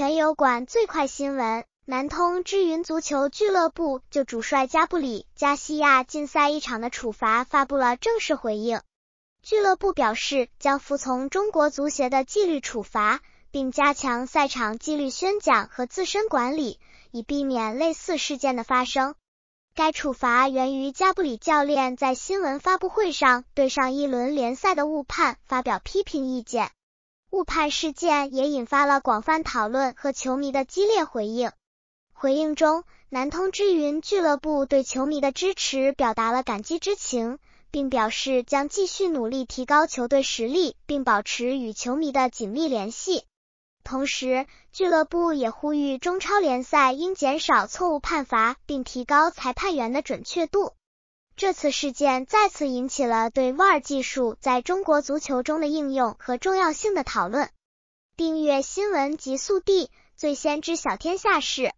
全友馆最快新闻：南通之云足球俱乐部就主帅加布里·加西亚禁赛一场的处罚发布了正式回应。俱乐部表示将服从中国足协的纪律处罚，并加强赛场纪律宣讲和自身管理，以避免类似事件的发生。该处罚源于加布里教练在新闻发布会上对上一轮联赛的误判发表批评意见。误判事件也引发了广泛讨论和球迷的激烈回应。回应中，南通之云俱乐部对球迷的支持表达了感激之情，并表示将继续努力提高球队实力，并保持与球迷的紧密联系。同时，俱乐部也呼吁中超联赛应减少错误判罚，并提高裁判员的准确度。这次事件再次引起了对 VR 技术在中国足球中的应用和重要性的讨论。订阅新闻极速递，最先知晓天下事。